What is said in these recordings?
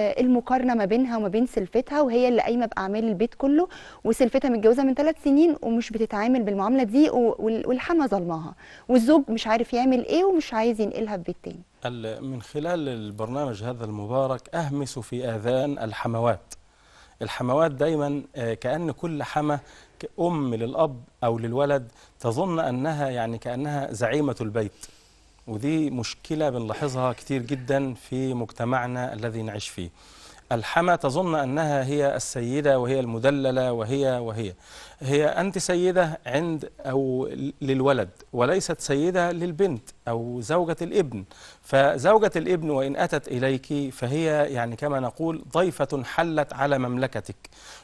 المقارنه ما بينها وما بين سلفتها وهي اللي قايمه باعمال البيت كله وسلفتها متجوزه من ثلاث سنين ومش بتتعامل بالمعامله دي والحما ظلمها والزوج مش عارف يعمل ايه ومش عايز ينقلها في بيت تاني. من خلال البرنامج هذا المبارك اهمس في اذان الحموات. الحموات دايما آه، كأن كل حما أم للأب أو للولد تظن أنها يعني كأنها زعيمة البيت ودي مشكلة بنلاحظها كتير جدا في مجتمعنا الذي نعيش فيه الحما تظن أنها هي السيدة وهي المدللة وهي وهي هي أنت سيدة عند أو للولد وليست سيدة للبنت أو زوجة الابن فزوجة الابن وإن أتت إليك فهي يعني كما نقول ضيفة حلت على مملكتك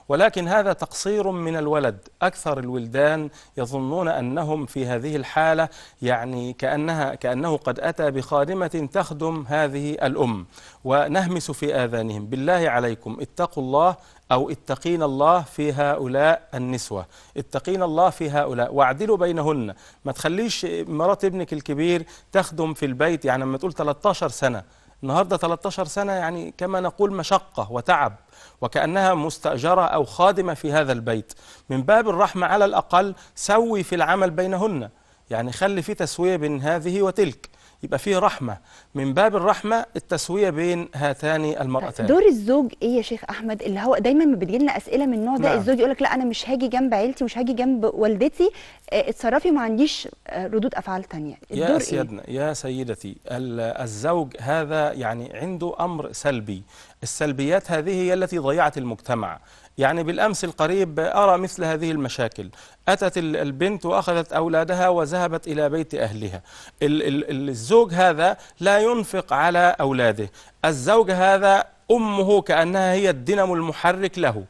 ولكن هذا تقصير من الولد أكثر الولدان يظنون أنهم في هذه الحالة يعني كأنها كأنه قد أتى بخادمة تخدم هذه الأم ونهمس في آذانهم بالله بالله عليكم اتقوا الله أو اتقين الله في هؤلاء النسوة اتقين الله في هؤلاء واعدلوا بينهن ما تخليش مرات ابنك الكبير تخدم في البيت يعني لما تقول 13 سنة النهارده 13 سنة يعني كما نقول مشقة وتعب وكأنها مستأجرة أو خادمة في هذا البيت من باب الرحمة على الأقل سوي في العمل بينهن يعني خلي في تسوية بين هذه وتلك يبقى فيه رحمة من باب الرحمة التسوية بين هاتان المرأتان طيب، دور الزوج إيه يا شيخ أحمد اللي هو دايما ما بتجي لنا أسئلة من النوع ده نعم. الزوج يقول لك لا أنا مش هاجي جنب عيلتي مش هاجي جنب والدتي آه، اتصرفي ما عنديش آه، ردود أفعال تانية يا إيه؟ سيدنا إيه؟ يا سيدتي الزوج هذا يعني عنده أمر سلبي السلبيات هذه هي التي ضيعت المجتمع يعني بالأمس القريب أرى مثل هذه المشاكل أتت البنت وأخذت أولادها وذهبت إلى بيت أهلها الزوج هذا لا ينفق على أولاده الزوج هذا أمه كأنها هي الدينامو المحرك له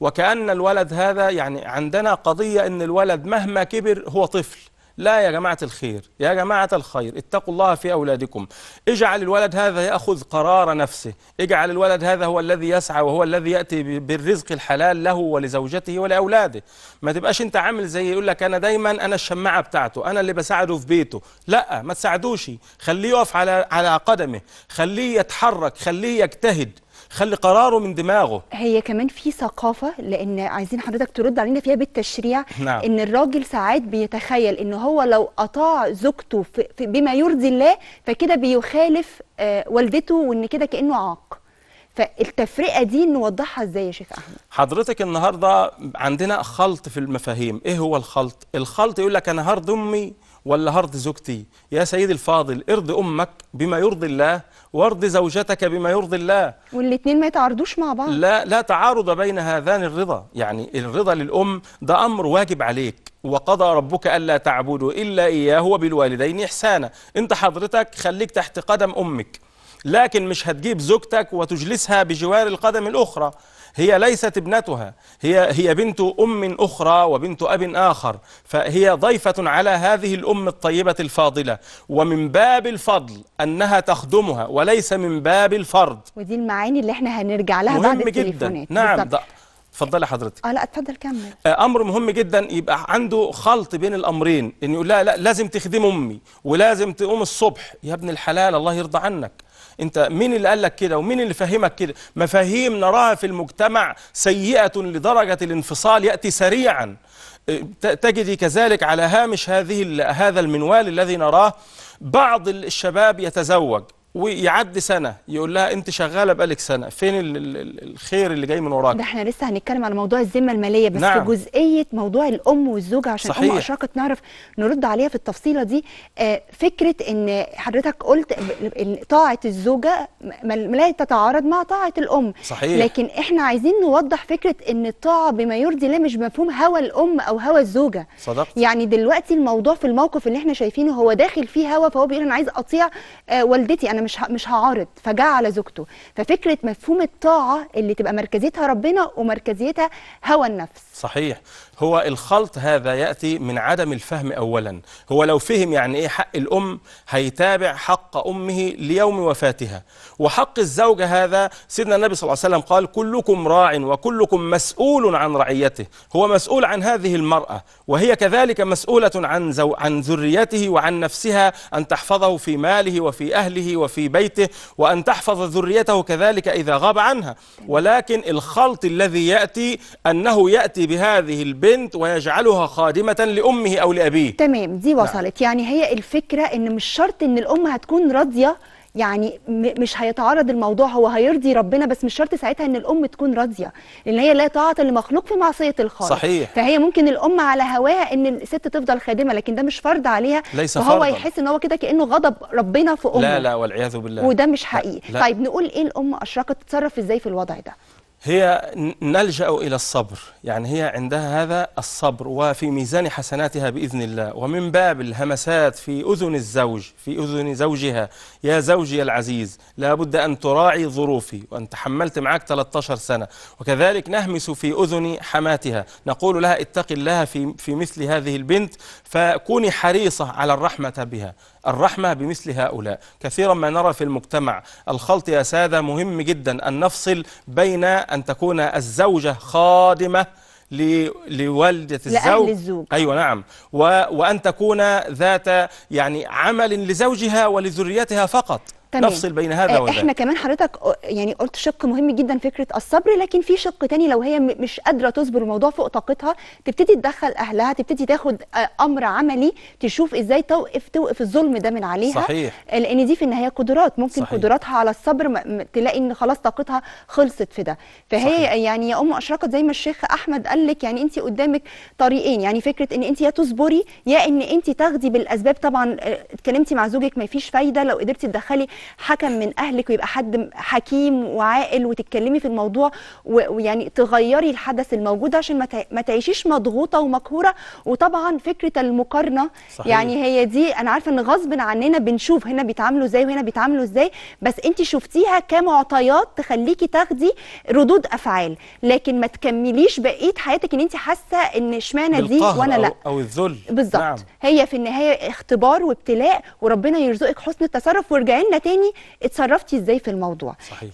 وكأن الولد هذا يعني عندنا قضية أن الولد مهما كبر هو طفل لا يا جماعة الخير يا جماعة الخير اتقوا الله في أولادكم اجعل الولد هذا يأخذ قرار نفسه اجعل الولد هذا هو الذي يسعى وهو الذي يأتي بالرزق الحلال له ولزوجته ولأولاده ما تبقاش انت عامل زي يقول لك أنا دايما أنا الشماعة بتاعته أنا اللي بساعده في بيته لا ما تساعدوش خليه يقف على على قدمه خليه يتحرك خليه يجتهد خلي قراره من دماغه هي كمان في ثقافه لان عايزين حضرتك ترد علينا فيها بالتشريع نعم. ان الراجل ساعات بيتخيل ان هو لو اطاع زوجته بما يرضي الله فكده بيخالف آه، والدته وان كده كانه عاق فالتفرقه دي نوضحها ازاي يا شيخ احمد حضرتك النهارده عندنا خلط في المفاهيم ايه هو الخلط الخلط يقول لك انا هرضي امي ولا هرض زوجتي يا سيدي الفاضل ارض امك بما يرضي الله وارض زوجتك بما يرضي الله والاثنين ما يتعارضوش مع بعض لا لا تعارض بين هذان الرضا يعني الرضا للام ده امر واجب عليك وقضى ربك الا تعبدوا الا اياه وبالوالدين احسانا انت حضرتك خليك تحت قدم امك لكن مش هتجيب زوجتك وتجلسها بجوار القدم الاخرى هي ليست ابنتها هي هي بنت أم أخرى وبنت أب آخر فهي ضيفة على هذه الأم الطيبة الفاضلة ومن باب الفضل أنها تخدمها وليس من باب الفرض ودي المعاني اللي احنا هنرجع لها مهم بعد التليفونات جدا نعم اتفضلي حضرتك اه لا اتفضل كمل آه، امر مهم جدا يبقى عنده خلط بين الامرين ان يقول لا لا لازم تخدم امي ولازم تقوم الصبح يا ابن الحلال الله يرضى عنك انت مين اللي قال لك كده ومين اللي فهمك كده مفاهيم نراها في المجتمع سيئه لدرجه الانفصال ياتي سريعا اه، تجدي كذلك على هامش هذه هذا المنوال الذي نراه بعض الشباب يتزوج ويعدي سنه يقول لها انت شغاله بقالك سنه فين الخير اللي جاي من وراك ده احنا لسه هنتكلم على موضوع الذمه الماليه بس نعم. في جزئيه موضوع الام والزوجه عشان صحيح. الام اشرقت نعرف نرد عليها في التفصيله دي آه، فكره ان حضرتك قلت طاعه الزوجه لا تتعارض مع طاعه الام صحيح. لكن احنا عايزين نوضح فكره ان الطاعه بما يرضي الله مش بمفهوم هوى الام او هوى الزوجه صدقت. يعني دلوقتي الموضوع في الموقف اللي احنا شايفينه هو داخل فيه هوى فهو بيقول انا عايز اطيع آه، والدتي انا مش مش هعارض فجاء على زوجته ففكره مفهوم الطاعه اللي تبقى مركزيتها ربنا ومركزيتها هوى النفس صحيح هو الخلط هذا ياتي من عدم الفهم اولا هو لو فهم يعني ايه حق الام هيتابع حق امه ليوم وفاتها وحق الزوجه هذا سيدنا النبي صلى الله عليه وسلم قال كلكم راع وكلكم مسؤول عن رعيته هو مسؤول عن هذه المراه وهي كذلك مسؤوله عن زو عن ذريته وعن نفسها ان تحفظه في ماله وفي اهله وفي في بيته وأن تحفظ ذريته كذلك إذا غاب عنها ولكن الخلط الذي يأتي أنه يأتي بهذه البنت ويجعلها خادمة لأمه أو لأبيه تمام دي نعم. وصلت نعم. يعني هي الفكرة أن مش شرط أن الأم هتكون راضية يعني مش هيتعرض الموضوع هو هيرضي ربنا بس مش شرط ساعتها ان الام تكون راضيه لان هي لا طاعه لمخلوق في معصيه الخالق صحيح فهي ممكن الام على هواها ان الست تفضل خادمه لكن ده مش فرض عليها ليس فهو فرضاً. يحس ان هو كده كانه غضب ربنا في امه لا لا والعياذ بالله وده مش حقيقي لا. طيب نقول ايه الام اشركت تتصرف ازاي في الوضع ده هي نلجأ إلى الصبر يعني هي عندها هذا الصبر وفي ميزان حسناتها بإذن الله ومن باب الهمسات في أذن الزوج في أذن زوجها يا زوجي العزيز لا بد أن تراعي ظروفي وأنت تحملت معك 13 سنة وكذلك نهمس في أذن حماتها نقول لها اتق الله في, في مثل هذه البنت فكوني حريصة على الرحمة بها الرحمة بمثل هؤلاء كثيرا ما نرى في المجتمع الخلط يا سادة مهم جدا أن نفصل بين أن تكون الزوجة خادمة لوالدة الزوج الزوج أيوة نعم و... وأن تكون ذات يعني عمل لزوجها ولذريتها فقط تمام. نفصل بين هذا آه، وذاك احنا كمان حضرتك يعني قلت شق مهم جدا فكره الصبر لكن في شق تاني لو هي مش قادره تصبر الموضوع فوق طاقتها تبتدي تدخل اهلها تبتدي تاخد آه، امر عملي تشوف ازاي توقف توقف الظلم ده من عليها صحيح لان دي في النهايه قدرات ممكن صحيح. قدراتها على الصبر تلاقي ان خلاص طاقتها خلصت في ده فهي صحيح. يعني يا ام اشرقت زي ما الشيخ احمد قال لك يعني انت قدامك طريقين يعني فكره ان انت يا تصبري يا ان انت تاخدي بالاسباب طبعا آه، اتكلمتي مع زوجك ما فيش فايده لو قدرتي تدخلي حكم من اهلك ويبقى حد حكيم وعاقل وتتكلمي في الموضوع ويعني تغيري الحدث الموجود عشان ما تعيشيش مضغوطه ومقهوره وطبعا فكره المقارنه صحيح. يعني هي دي انا عارفه ان غصب عننا بنشوف هنا بيتعاملوا ازاي وهنا بيتعاملوا ازاي بس انت شفتيها كمعطيات تخليكي تاخدي ردود افعال لكن ما تكمليش بقيه حياتك ان انت حاسه ان اشمعنى دي وانا لا او, أو الذل بالظبط نعم. هي في النهايه اختبار وابتلاء وربنا يرزقك حسن التصرف ورجعي لنا تاني تاني اتصرفتي ازاي في الموضوع صحيح.